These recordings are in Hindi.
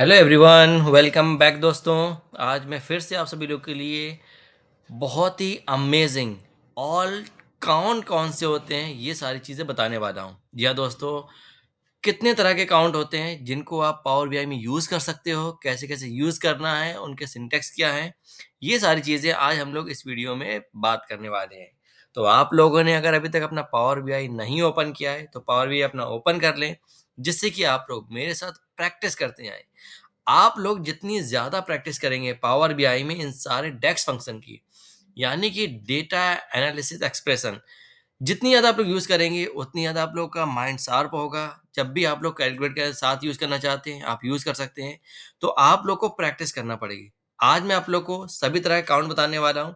हेलो एवरीवन वेलकम बैक दोस्तों आज मैं फिर से आप सभी लोग के लिए बहुत ही अमेजिंग ऑल कौन कौन से होते हैं ये सारी चीज़ें बताने वाला हूँ या हाँ दोस्तों कितने तरह के काउंट होते हैं जिनको आप पावर बी में यूज़ कर सकते हो कैसे कैसे यूज़ करना है उनके सिंटेक्स क्या हैं ये सारी चीज़ें आज हम लोग इस वीडियो में बात करने वाले हैं तो आप लोगों ने अगर अभी तक अपना पावर बी नहीं ओपन किया है तो पावर बी अपना ओपन कर लें जिससे कि आप लोग मेरे साथ प्रैक्टिस करते आएँ आप लोग जितनी ज़्यादा प्रैक्टिस करेंगे पावर बी में इन सारे डेक्स फंक्शन की यानी कि डेटा एनालिसिस एक्सप्रेशन जितनी ज़्यादा आप लोग यूज़ करेंगे उतनी ज़्यादा आप लोग का माइंड शार्प होगा जब भी आप लोग कैलकुलेट के साथ यूज़ करना चाहते हैं आप यूज़ कर सकते हैं तो आप लोग को प्रैक्टिस करना पड़ेगी आज मैं आप लोग को सभी तरह के काउंट बताने वाला हूँ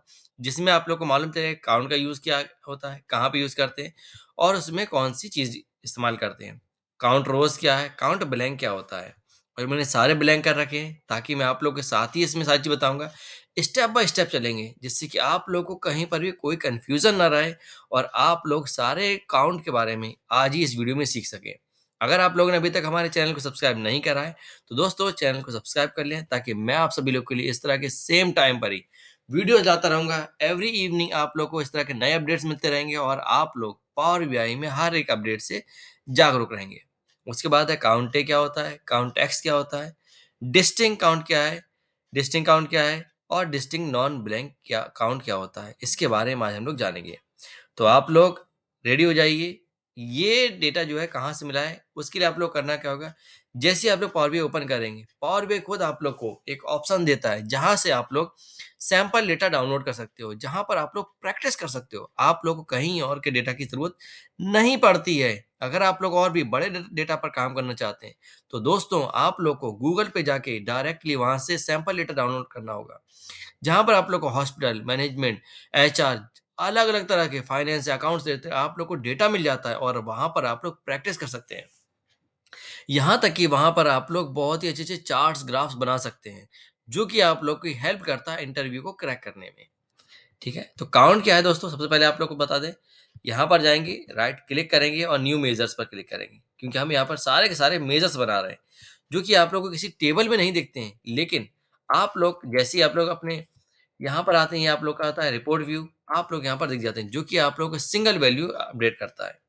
जिसमें आप लोग को मालूम चले काउंट का यूज़ क्या होता है कहाँ पे यूज़ करते हैं और उसमें कौन सी चीज़ इस्तेमाल करते हैं काउंट रोज क्या है काउंट ब्लैंक क्या होता है और मैंने सारे ब्लैंक कर रखे हैं ताकि मैं आप लोग के साथ ही इसमें सारी चीज़ बताऊँगा स्टेप बाय स्टेप चलेंगे जिससे कि आप लोग को कहीं पर भी कोई कन्फ्यूज़न ना रहे और आप लोग सारे काउंट के बारे में आज ही इस वीडियो में सीख सकें अगर आप लोगों ने अभी तक हमारे चैनल को सब्सक्राइब नहीं करा है तो दोस्तों चैनल को सब्सक्राइब कर लें ताकि मैं आप सभी लोग के लिए इस तरह के सेम टाइम पर ही वीडियो जाता रहूँगा एवरी इवनिंग आप लोग को इस तरह के नए अपडेट्स मिलते रहेंगे और आप लोग पावर बी में हर एक अपडेट से जागरूक रहेंगे उसके बाद है काउंटे क्या होता है काउंटेक्स क्या होता है डिस्टिंग काउंट क्या है डिस्टिंग काउंट क्या है और डिस्टिंग नॉन ब्लैंक क्या काउंट क्या होता है इसके बारे में आज हम लोग जानेंगे तो आप लोग रेडी हो जाइए ये डेटा जो है कहाँ से मिला है उसके लिए आप लोग करना क्या होगा जैसे आप लोग पावर बी ओपन करेंगे पावर बी खुद आप लोग को एक ऑप्शन देता है जहां से आप लोग सैंपल डेटा डाउनलोड कर सकते हो जहां पर आप लोग प्रैक्टिस कर सकते हो आप लोग को कहीं और के डेटा की जरूरत नहीं पड़ती है अगर आप लोग और भी बड़े डेटा पर काम करना चाहते हैं तो दोस्तों आप लोग को गूगल पे जाके डायरेक्टली वहां से सैंपल डेटा डाउनलोड करना होगा जहां पर आप लोग को हॉस्पिटल मैनेजमेंट एच अलग अलग तरह के फाइनेंस अकाउंट्स देते हैं आप लोग को डेटा मिल जाता है और वहां पर आप लोग प्रैक्टिस कर सकते हैं यहाँ तक कि वहाँ पर आप लोग बहुत ही अच्छे-अच्छे चार्ट्स, ग्राफ्स बना सकते हैं, जो कि आप लोग की हेल्प करता है इंटरव्यू को क्रैक करने में। ठीक है? तो काउंट क्या है दोस्तों सबसे पहले आप लोग को बता दें, यहाँ पर जाएंगे राइट क्लिक करेंगे और न्यू मेजर्स पर क्लिक करेंगे, क्योंकि हम यहाँ पर सारे के सारे मेजर्स बना रहे हैं, जो कि आप लोग को किसी टेबल में नहीं दिखते हैं। लेकिन आप लोग जैसे ही आप लोग अपने यहाँ पर आते हैं, आप लोग का आता है रिपोर्ट व्यू, आप लोग यहाँ पर दिख जाते हैं, जो कि आप लोग का सिंगल वैल्यू अपडेट करता है।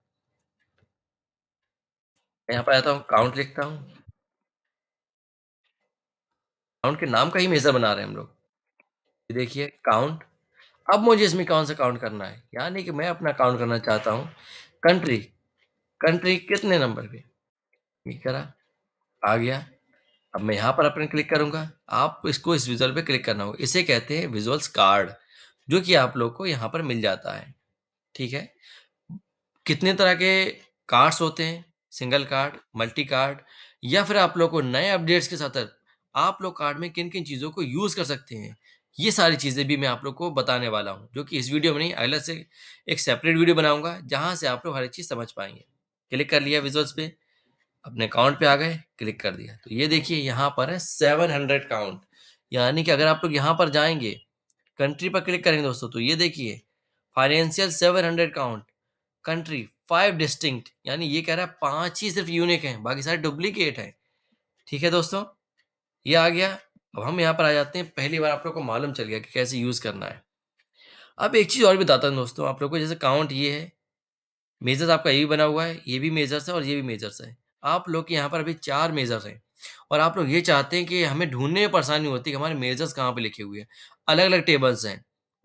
यहाँ पर आता हूँ काउंट लिखता हूँ काउंट के नाम का ही मेज़र बना रहे हैं हम लोग देखिए काउंट अब मुझे इसमें कौन सा काउंट करना है यानी कि मैं अपना काउंट करना चाहता हूँ कंट्री कंट्री कितने नंबर पे क्लिक करा आ गया अब मैं यहाँ पर अपने क्लिक करूँगा आप इसको इस विजुअल पे क्लिक करना होगा इसे कहते हैं विजुअल्स कार्ड जो कि आप लोग को यहाँ पर मिल जाता है ठीक है कितने तरह के कार्ड्स होते हैं सिंगल कार्ड मल्टी कार्ड या फिर आप लोग को नए अपडेट्स के साथ आप लोग कार्ड में किन किन चीज़ों को यूज़ कर सकते हैं ये सारी चीज़ें भी मैं आप लोग को बताने वाला हूँ जो कि इस वीडियो में नहीं अगला से एक सेपरेट वीडियो बनाऊंगा जहाँ से आप लोग हर एक चीज़ समझ पाएंगे क्लिक कर लिया विजुअल्स पे अपने अकाउंट पे आ गए क्लिक कर दिया तो ये देखिए यहाँ पर है सेवन हंड्रेड काउंट यानी कि अगर आप लोग यहाँ पर जाएंगे कंट्री पर क्लिक करेंगे दोस्तों तो ये देखिए financial seven hundred count country five distinct यानी ये कह रहा है पांच ही सिर्फ यूनिक हैं बाकी सारे डुप्लीकेट हैं ठीक है दोस्तों ये आ गया अब हम यहाँ पर आ जाते हैं पहली बार आप लोग को मालूम चल गया कि कैसे यूज़ करना है अब एक चीज़ और भी बताता हूँ दोस्तों आप लोग को जैसे काउंट ये है मेजर्स आपका ये भी बना हुआ है ये भी मेजर्स है और ये भी मेजर्स है आप लोग के यहाँ पर अभी चार मेजर्स हैं और आप लोग ये चाहते हैं कि हमें ढूंढने में परेशानी होती है कि हमारे मेजर्स कहाँ पर लिखे हुए हैं अलग अलग टेबल्स हैं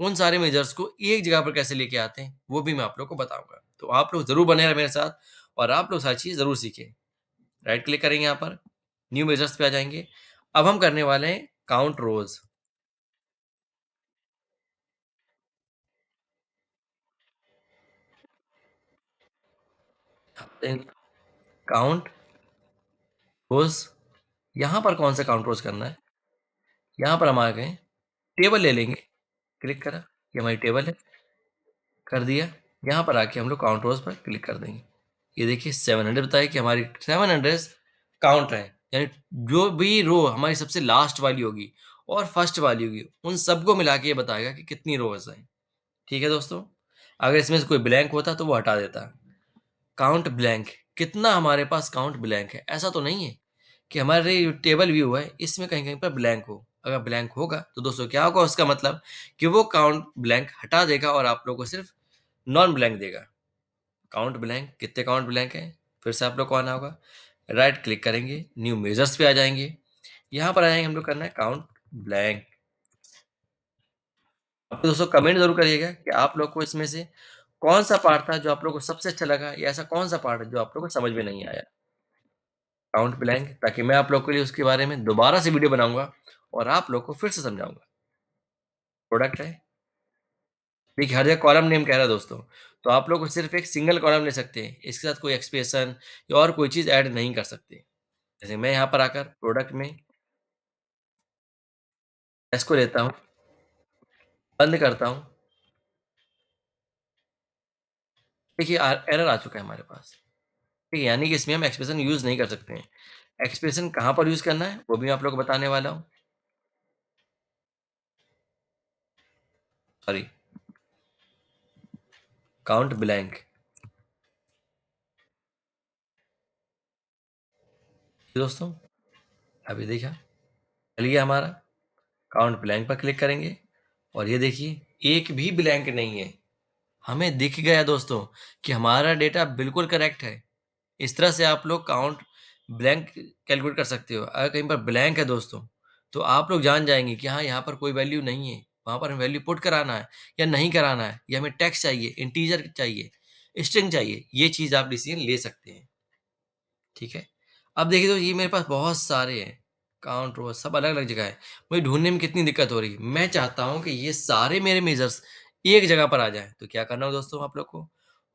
उन सारे मेजर्स को एक जगह पर कैसे लेके आते हैं वो भी मैं आप लोग को बताऊँगा तो आप लोग ज़रूर बने रहे मेरे साथ और आप लोग सारी चीज़ ज़रूर सीखें राइट क्लिक करेंगे यहाँ पर न्यू मेजर्स पे आ जाएंगे अब हम करने वाले हैं काउंट रोज़ काउंट रोज यहां पर कौन सा काउंट रोज करना है यहां पर हम आ गए टेबल ले लेंगे क्लिक करा ये हमारी टेबल है कर दिया यहाँ पर आके हम लोग काउंट रोज पर क्लिक कर देंगे ये देखिए सेवन हंड्रेड बताया कि हमारी सेवन हंड्रेड काउंट है यानी जो भी रो हमारी सबसे लास्ट वाली होगी और फर्स्ट वाली होगी उन सबको मिला के ये बताएगा कि कितनी रोज हैं ठीक है दोस्तों अगर इसमें से कोई ब्लैंक होता तो वो हटा देता काउंट ब्लैंक कितना हमारे पास काउंट ब्लैंक है ऐसा तो नहीं है कि हमारे टेबल व्यू है इसमें कहीं कहीं पर ब्लैंक हो अगर ब्लैंक होगा तो दोस्तों क्या होगा उसका मतलब कि वो काउंट ब्लैंक हटा देगा और आप लोग को सिर्फ नॉन ब्लैंक देगा काउंट ब्लैंक कितने काउंट ब्लैंक हैं फिर से आप लोग को आना होगा राइट right क्लिक करेंगे न्यू मेजर्स पे आ जाएंगे यहाँ पर आएंगे हम लोग करना है काउंट ब्लैंक आप दोस्तों कमेंट जरूर करिएगा कि आप लोग को इसमें से कौन सा पार्ट था जो आप लोग को सबसे अच्छा लगा या ऐसा कौन सा पार्ट है जो आप लोग को समझ में नहीं आया काउंट ब्लैंक ताकि मैं आप लोग के लिए उसके बारे में दोबारा से वीडियो बनाऊंगा और आप लोग को फिर से समझाऊंगा प्रोडक्ट है देखिए हर जगह कॉलम नेम कह रहा है दोस्तों तो आप लोग सिर्फ एक सिंगल कॉलम ले सकते हैं इसके साथ कोई एक्सप्रेशन या और कोई चीज़ ऐड नहीं कर सकते जैसे मैं यहाँ पर आकर प्रोडक्ट में इसको लेता हूँ बंद करता हूँ देखिए एरर आ चुका है हमारे पास ठीक है यानी कि इसमें हम एक्सप्रेशन यूज़ नहीं कर सकते हैं एक्सप्रेशन कहाँ पर यूज़ करना है वो भी मैं आप लोग को बताने वाला हूँ सॉरी काउंट ब्लैंक दोस्तों अभी देखा चलिए हमारा काउंट ब्लैंक पर क्लिक करेंगे और ये देखिए एक भी ब्लैंक नहीं है हमें दिख गया दोस्तों कि हमारा डेटा बिल्कुल करेक्ट है इस तरह से आप लोग काउंट ब्लैंक कैलकुलेट कर सकते हो अगर कहीं पर ब्लैंक है दोस्तों तो आप लोग जान जाएंगे कि हाँ यहाँ पर कोई वैल्यू नहीं है वहाँ पर हमें वैल्यू पुट कराना है या नहीं कराना है या हमें टैक्स चाहिए इंटीजर चाहिए स्ट्रिंग चाहिए ये चीज़ आप डिसीजन ले सकते हैं ठीक है अब देखिए तो ये मेरे पास बहुत सारे हैं काउंट रो सब अलग अलग जगह है मुझे ढूंढने में कितनी दिक्कत हो रही है मैं चाहता हूँ कि ये सारे मेरे मेजर्स एक जगह पर आ जाएं तो क्या करना होगा दोस्तों आप लोग को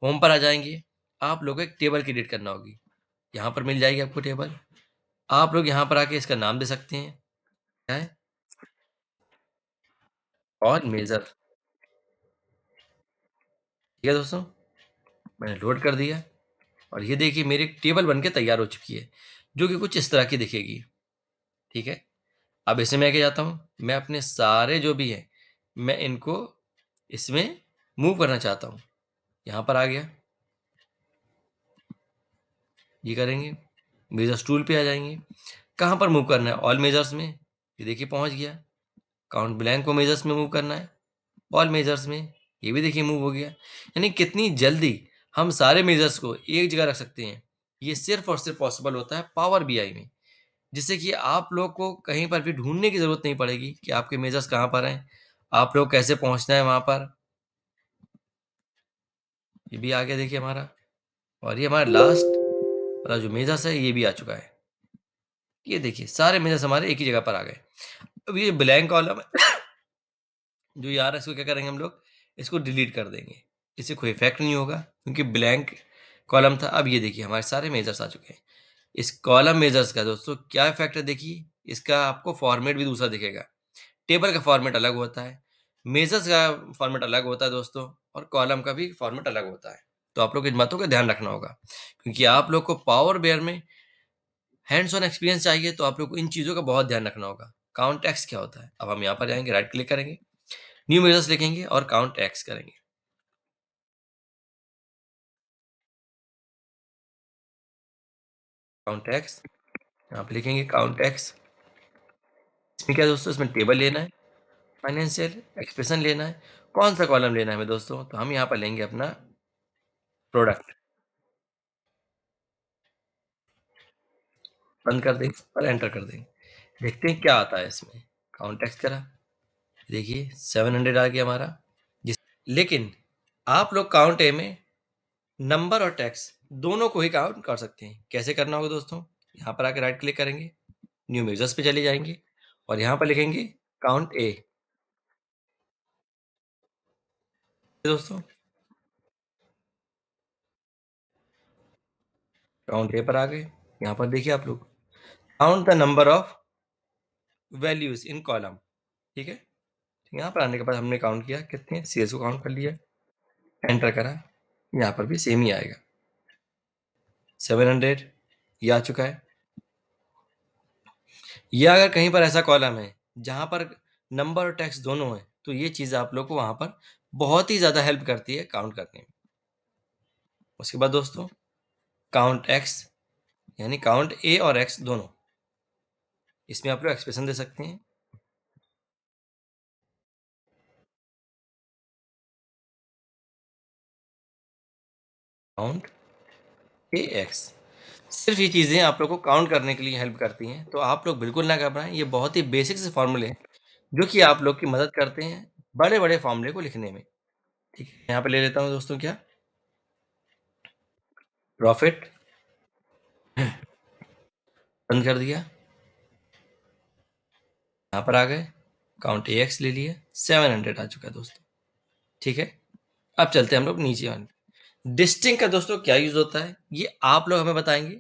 होम पर आ जाएंगे आप लोग को एक टेबल क्रिएट करना होगी यहाँ पर मिल जाएगी आपको टेबल आप लोग यहाँ पर आके इसका नाम दे सकते हैं क्या है और मेजर ठीक है दोस्तों मैंने लोड कर दिया और ये देखिए मेरी टेबल बनके तैयार हो चुकी है जो कि कुछ इस तरह की दिखेगी ठीक है अब इसे मैं क्या जाता हूँ मैं अपने सारे जो भी हैं मैं इनको इसमें मूव करना चाहता हूँ यहाँ पर आ गया ये करेंगे मेजर्स टूल पे आ जाएंगे कहाँ पर मूव करना है ऑल मेजर्स में ये देखिए पहुँच गया काउंट ब्लैंक को मेजर्स में मूव करना है ऑल मेजर्स में ये भी देखिए मूव हो गया यानी कितनी जल्दी हम सारे मेजर्स को एक जगह रख सकते हैं ये सिर्फ और सिर्फ पॉसिबल होता है पावर बी में जिससे कि आप लोग को कहीं पर भी ढूंढने की ज़रूरत नहीं पड़ेगी कि आपके मेजर्स कहाँ पर हैं आप लोग कैसे पहुँचना है वहाँ पर ये भी आ गया देखिए हमारा और ये हमारा लास्ट वाला जो मेजर्स है ये भी आ चुका है ये देखिए सारे मेजर्स हमारे एक ही जगह पर आ गए अब ये ब्लैंक कॉलम जो यार है इसको क्या करेंगे हम लोग इसको डिलीट कर देंगे इससे कोई इफेक्ट नहीं होगा क्योंकि ब्लैंक कॉलम था अब ये देखिए हमारे सारे मेजर्स आ चुके हैं इस कॉलम मेजर्स का दोस्तों क्या इफेक्ट है देखिए इसका आपको फॉर्मेट भी दूसरा दिखेगा टेबल का फॉर्मेट अलग होता है मेजर्स का फॉर्मेट अलग होता है दोस्तों और कॉलम का भी फॉर्मेट अलग होता है तो आप लोग इन बातों का ध्यान रखना होगा क्योंकि आप लोग को पावर बेयर में हैंड्स ऑन एक्सपीरियंस चाहिए तो आप लोग को इन चीज़ों का बहुत ध्यान रखना होगा काउंट एक्स क्या होता है अब हम यहाँ पर जाएंगे राइट क्लिक करेंगे न्यू मेजर्स लिखेंगे और काउंट एक्स करेंगे काउंट एक्स आप लिखेंगे काउंट एक्स इसमें क्या दोस्तों इसमें टेबल लेना है फाइनेंशियल एक्सप्रेशन लेना है कौन सा कॉलम लेना है हमें दोस्तों तो हम यहाँ पर लेंगे अपना प्रोडक्ट बंद कर देंगे और एंटर कर देंगे देखते हैं क्या आता है इसमें काउंटेक्स करा देखिए सेवन हंड्रेड आ गया हमारा लेकिन आप लोग काउंट ए में नंबर और टैक्स दोनों को ही काउंट कर सकते हैं कैसे करना होगा दोस्तों यहाँ पर आकर राइट क्लिक करेंगे न्यू मेजर्स पे चले जाएंगे और यहाँ पर लिखेंगे काउंट ए दोस्तों काउंट ए पर आ गए यहाँ पर देखिए आप लोग count the number of values in column ठीक है यहाँ पर आने के बाद हमने काउंट किया कितने सी को काउंट कर लिया एंटर करा यहाँ पर भी सेम ही आएगा सेवन हंड्रेड ये आ चुका है या अगर कहीं पर ऐसा कॉलम है जहां पर नंबर और टैक्स दोनों है तो ये चीज़ आप लोग को वहां पर बहुत ही ज़्यादा हेल्प करती है काउंट करने में उसके बाद दोस्तों काउंट एक्स यानी काउंट ए और एक्स दोनों इसमें आप लोग एक्सप्रेशन दे सकते हैं काउंट ए एक्स सिर्फ ये चीज़ें आप लोग को काउंट करने के लिए हेल्प करती हैं तो आप लोग बिल्कुल ना घबराएं ये बहुत ही बेसिक से फॉर्मूले हैं जो कि आप लोग की मदद करते हैं बड़े बड़े फॉर्मूले को लिखने में ठीक है यहाँ पे ले लेता हूँ दोस्तों क्या प्रॉफिट बंद कर दिया यहाँ पर आ गए काउंट ए एक्स ले लिए सेवन हंड्रेड आ चुका है दोस्तों ठीक है अब चलते हैं हम लोग नीचे वन डिस्टिंग का दोस्तों क्या यूज होता है ये आप लोग हमें बताएंगे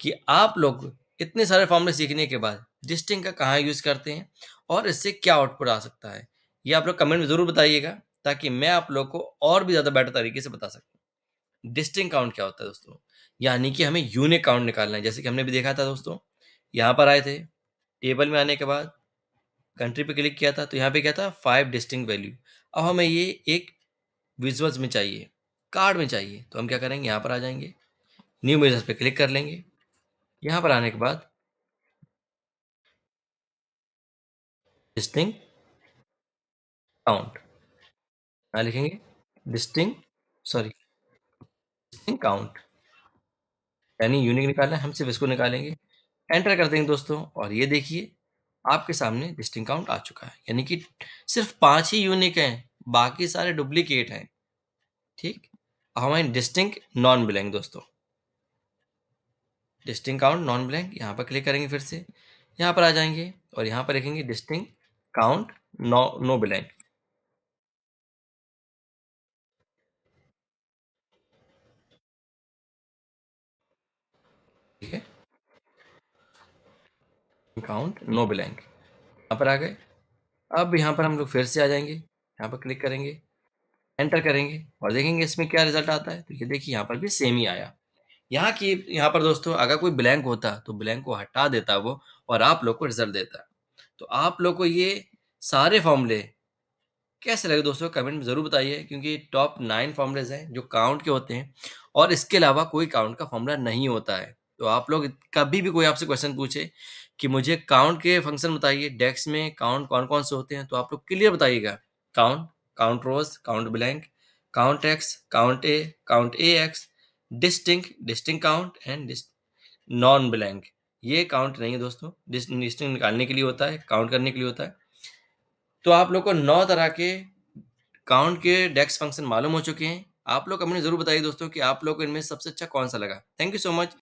कि आप लोग इतने सारे फॉर्मूले सीखने के बाद डिस्टिंग का कहाँ यूज करते हैं और इससे क्या आउटपुट आ सकता है ये आप लोग कमेंट में जरूर बताइएगा ताकि मैं आप लोग को और भी ज्यादा बेटर तरीके से बता सकूँ डिस्टिंग काउंट क्या होता है दोस्तों यानी कि हमें यूनिक काउंट निकालना है जैसे कि हमने भी देखा था दोस्तों यहाँ पर आए थे टेबल में आने के बाद कंट्री पे क्लिक किया था तो यहाँ पे क्या था फाइव डिस्टिंग वैल्यू अब हमें ये एक विजुअल्स में चाहिए कार्ड में चाहिए तो हम क्या करेंगे यहाँ पर आ जाएंगे न्यू मेजर्स पे क्लिक कर लेंगे यहाँ पर आने के बाद डिस्टिंग काउंट यहाँ लिखेंगे डिस्टिंग सॉरी डिस्टिंग काउंट यानी यूनिक निकालना हम सिर्फ इसको निकालेंगे एंटर कर देंगे दोस्तों और ये देखिए आपके सामने लिस्टिंग काउंट आ चुका है यानी कि सिर्फ पांच ही यूनिक हैं बाकी सारे डुप्लीकेट हैं ठीक हमारे डिस्टिंग नॉन ब्लैंक दोस्तों डिस्टिंग काउंट नॉन ब्लैंक यहाँ पर क्लिक करेंगे फिर से यहाँ पर आ जाएंगे और यहाँ पर लिखेंगे distinct count no no blank count no blank यहाँ पर आ गए अब यहाँ पर हम लोग फिर से आ जाएंगे यहाँ पर क्लिक करेंगे एंटर करेंगे और देखेंगे इसमें क्या रिजल्ट आता है तो ये देखिए यहाँ पर भी सेम ही आया यहाँ की यहाँ पर दोस्तों अगर कोई ब्लैंक होता तो ब्लैंक को हटा देता वो और आप लोग को रिजल्ट देता तो आप लोग को ये सारे फॉर्मूले कैसे लगे दोस्तों कमेंट में ज़रूर बताइए क्योंकि टॉप नाइन फॉर्मूलेज हैं जो काउंट के होते हैं और इसके अलावा कोई काउंट का फॉर्मूला नहीं होता है तो आप लोग कभी भी कोई आपसे क्वेश्चन पूछे कि मुझे काउंट के फंक्शन बताइए डेक्स में काउंट कौन कौन से होते हैं तो आप लोग क्लियर बताइएगा count count rows count blank count X count A count A X distinct distinct count and non blank ये काउंट नहीं है दोस्तों डिस्टिंग निकालने के लिए होता है काउंट करने के लिए होता है तो आप लोग को नौ तरह के काउंट के डेक्स फंक्शन मालूम हो चुके हैं आप लोग कमेंट जरूर बताइए दोस्तों कि आप लोग को इनमें सबसे अच्छा कौन सा लगा थैंक यू सो मच